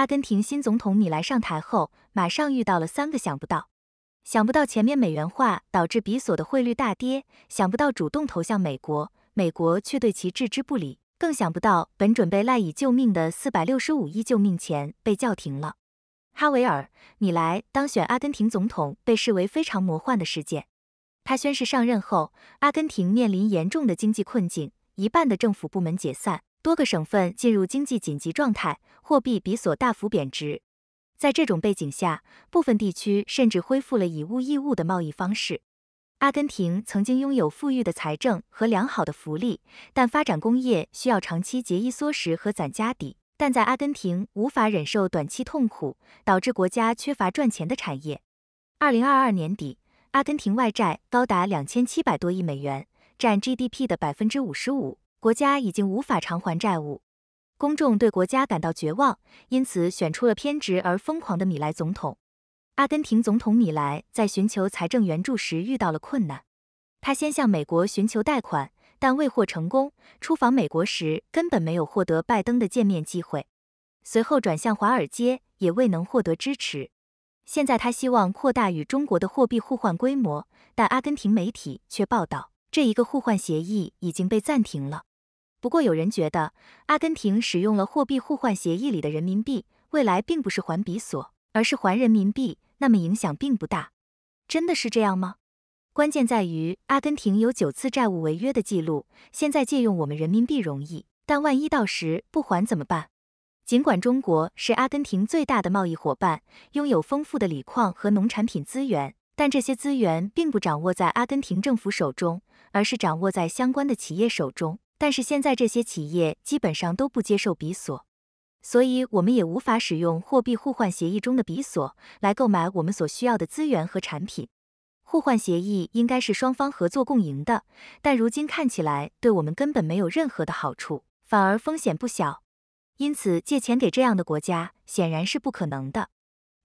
阿根廷新总统米莱上台后，马上遇到了三个想不到：想不到前面美元化导致比索的汇率大跌；想不到主动投向美国，美国却对其置之不理；更想不到本准备赖以救命的四百六十五亿救命钱被叫停了。哈维尔·米莱当选阿根廷总统被视为非常魔幻的事件。他宣誓上任后，阿根廷面临严重的经济困境，一半的政府部门解散。多个省份进入经济紧急状态，货币比索大幅贬值。在这种背景下，部分地区甚至恢复了以物易物的贸易方式。阿根廷曾经拥有富裕的财政和良好的福利，但发展工业需要长期节衣缩食和攒家底。但在阿根廷无法忍受短期痛苦，导致国家缺乏赚钱的产业。二零二二年底，阿根廷外债高达两千七百多亿美元，占 GDP 的百分之五十五。国家已经无法偿还债务，公众对国家感到绝望，因此选出了偏执而疯狂的米莱总统。阿根廷总统米莱在寻求财政援助时遇到了困难，他先向美国寻求贷款，但未获成功。出访美国时根本没有获得拜登的见面机会，随后转向华尔街，也未能获得支持。现在他希望扩大与中国的货币互换规模，但阿根廷媒体却报道这一个互换协议已经被暂停了。不过，有人觉得阿根廷使用了货币互换协议里的人民币，未来并不是还比索，而是还人民币，那么影响并不大。真的是这样吗？关键在于阿根廷有九次债务违约的记录，现在借用我们人民币容易，但万一到时不还怎么办？尽管中国是阿根廷最大的贸易伙伴，拥有丰富的锂矿和农产品资源，但这些资源并不掌握在阿根廷政府手中，而是掌握在相关的企业手中。但是现在这些企业基本上都不接受比索，所以我们也无法使用货币互换协议中的比索来购买我们所需要的资源和产品。互换协议应该是双方合作共赢的，但如今看起来对我们根本没有任何的好处，反而风险不小。因此，借钱给这样的国家显然是不可能的。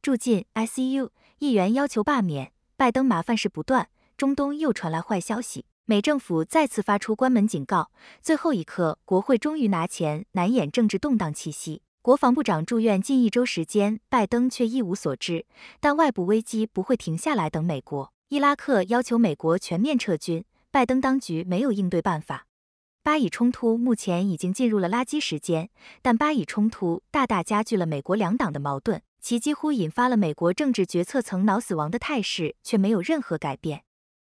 住进 I C U，议员要求罢免，拜登麻烦事不断，中东又传来坏消息。美政府再次发出关门警告，最后一刻，国会终于拿钱，难掩政治动荡气息。国防部长住院近一周时间，拜登却一无所知。但外部危机不会停下来等美国。伊拉克要求美国全面撤军，拜登当局没有应对办法。巴以冲突目前已经进入了垃圾时间，但巴以冲突大大加剧了美国两党的矛盾，其几乎引发了美国政治决策层脑死亡的态势，却没有任何改变。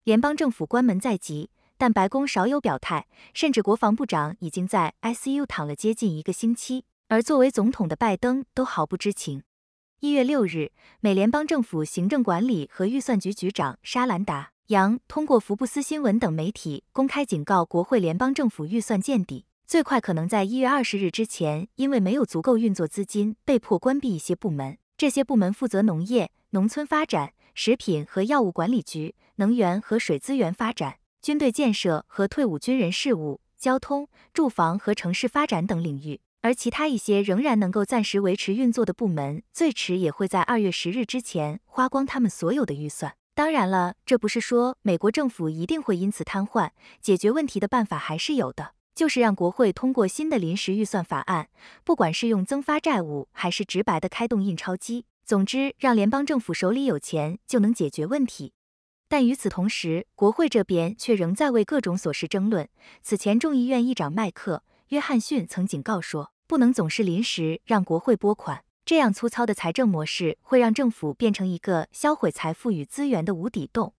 联邦政府关门在即，但白宫少有表态，甚至国防部长已经在 ICU 躺了接近一个星期，而作为总统的拜登都毫不知情。一月六日，美联邦政府行政管理和预算局局长沙兰达·杨通过福布斯新闻等媒体公开警告国会，联邦政府预算见底，最快可能在一月二十日之前，因为没有足够运作资金，被迫关闭一些部门，这些部门负责农业、农村发展。食品和药物管理局、能源和水资源发展、军队建设和退伍军人事务、交通、住房和城市发展等领域，而其他一些仍然能够暂时维持运作的部门，最迟也会在二月十日之前花光他们所有的预算。当然了，这不是说美国政府一定会因此瘫痪，解决问题的办法还是有的，就是让国会通过新的临时预算法案，不管是用增发债务还是直白的开动印钞机。总之，让联邦政府手里有钱就能解决问题，但与此同时，国会这边却仍在为各种琐事争论。此前，众议院议长麦克·约翰逊曾警告说，不能总是临时让国会拨款，这样粗糙的财政模式会让政府变成一个销毁财富与资源的无底洞。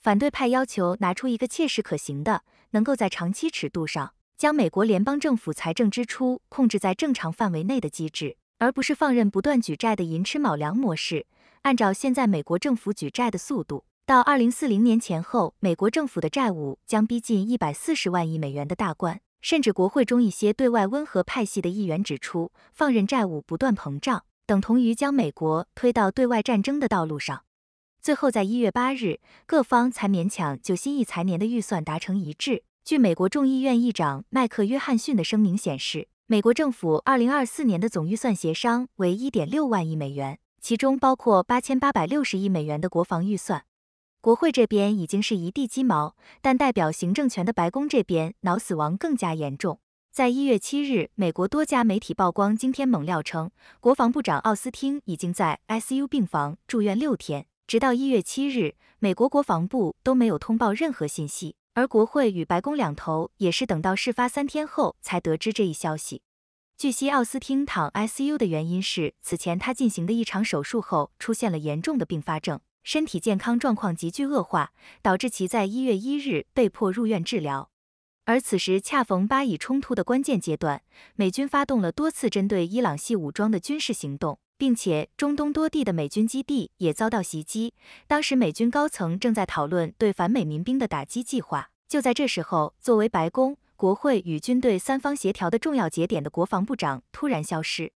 反对派要求拿出一个切实可行的，能够在长期尺度上将美国联邦政府财政支出控制在正常范围内的机制。而不是放任不断举债的寅吃卯粮模式。按照现在美国政府举债的速度，到二零四零年前后，美国政府的债务将逼近一百四十万亿美元的大关。甚至国会中一些对外温和派系的议员指出，放任债务不断膨胀，等同于将美国推到对外战争的道路上。最后，在一月八日，各方才勉强就新一财年的预算达成一致。据美国众议院议长麦克·约翰逊的声明显示。美国政府二零二四年的总预算协商为一点六万亿美元，其中包括八千八百六十亿美元的国防预算。国会这边已经是一地鸡毛，但代表行政权的白宫这边脑死亡更加严重。在一月七日，美国多家媒体曝光惊天猛料，称国防部长奥斯汀已经在 ICU 病房住院六天，直到一月七日，美国国防部都没有通报任何信息。而国会与白宫两头也是等到事发三天后才得知这一消息。据悉，奥斯汀躺 ICU 的原因是此前他进行的一场手术后出现了严重的并发症，身体健康状况急剧恶化，导致其在1月1日被迫入院治疗。而此时恰逢巴以冲突的关键阶段，美军发动了多次针对伊朗系武装的军事行动。并且，中东多地的美军基地也遭到袭击。当时，美军高层正在讨论对反美民兵的打击计划。就在这时候，作为白宫、国会与军队三方协调的重要节点的国防部长突然消失。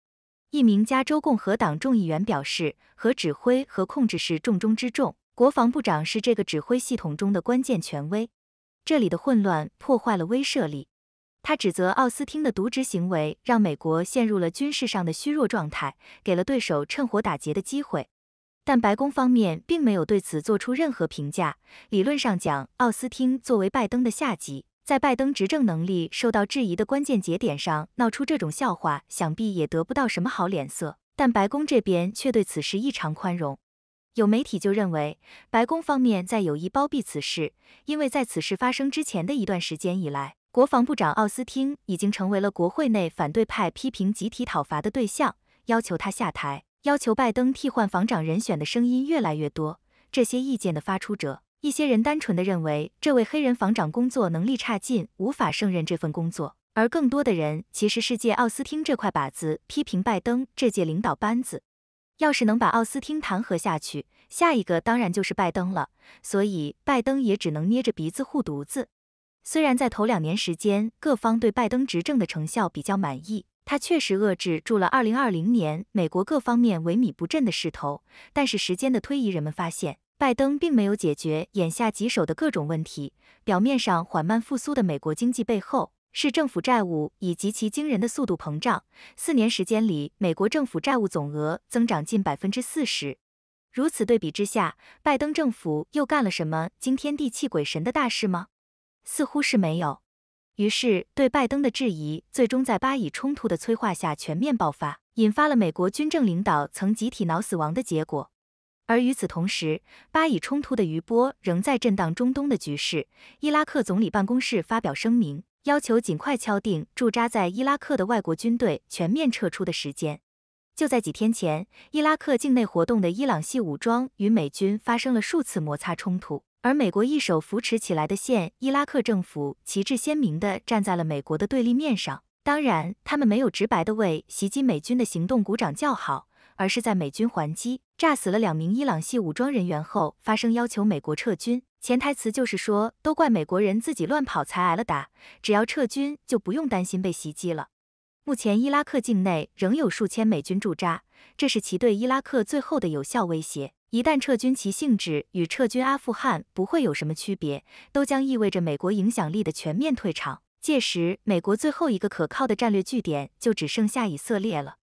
一名加州共和党众议员表示：“和指挥和控制是重中之重，国防部长是这个指挥系统中的关键权威。这里的混乱破坏了威慑力。”他指责奥斯汀的渎职行为让美国陷入了军事上的虚弱状态，给了对手趁火打劫的机会。但白宫方面并没有对此做出任何评价。理论上讲，奥斯汀作为拜登的下级，在拜登执政能力受到质疑的关键节点上闹出这种笑话，想必也得不到什么好脸色。但白宫这边却对此事异常宽容。有媒体就认为，白宫方面在有意包庇此事，因为在此事发生之前的一段时间以来。国防部长奥斯汀已经成为了国会内反对派批评集体讨伐的对象，要求他下台，要求拜登替换防长人选的声音越来越多。这些意见的发出者，一些人单纯的认为这位黑人防长工作能力差劲，无法胜任这份工作；而更多的人其实是借奥斯汀这块靶子批评拜登这届领导班子。要是能把奥斯汀弹劾下去，下一个当然就是拜登了。所以拜登也只能捏着鼻子护犊子。虽然在头两年时间，各方对拜登执政的成效比较满意，他确实遏制住了2020年美国各方面萎靡不振的势头。但是时间的推移，人们发现拜登并没有解决眼下棘手的各种问题。表面上缓慢复苏的美国经济背后，是政府债务以极其惊人的速度膨胀。四年时间里，美国政府债务总额增长近百分之四十。如此对比之下，拜登政府又干了什么惊天地泣鬼神的大事吗？似乎是没有，于是对拜登的质疑最终在巴以冲突的催化下全面爆发，引发了美国军政领导层集体脑死亡的结果。而与此同时，巴以冲突的余波仍在震荡中东的局势。伊拉克总理办公室发表声明，要求尽快敲定驻扎在伊拉克的外国军队全面撤出的时间。就在几天前，伊拉克境内活动的伊朗系武装与美军发生了数次摩擦冲突。而美国一手扶持起来的现伊拉克政府，旗帜鲜明地站在了美国的对立面上。当然，他们没有直白地为袭击美军的行动鼓掌叫好，而是在美军还击炸死了两名伊朗系武装人员后，发声要求美国撤军。潜台词就是说，都怪美国人自己乱跑才挨了打，只要撤军就不用担心被袭击了。目前，伊拉克境内仍有数千美军驻扎，这是其对伊拉克最后的有效威胁。一旦撤军，其性质与撤军阿富汗不会有什么区别，都将意味着美国影响力的全面退场。届时，美国最后一个可靠的战略据点就只剩下以色列了。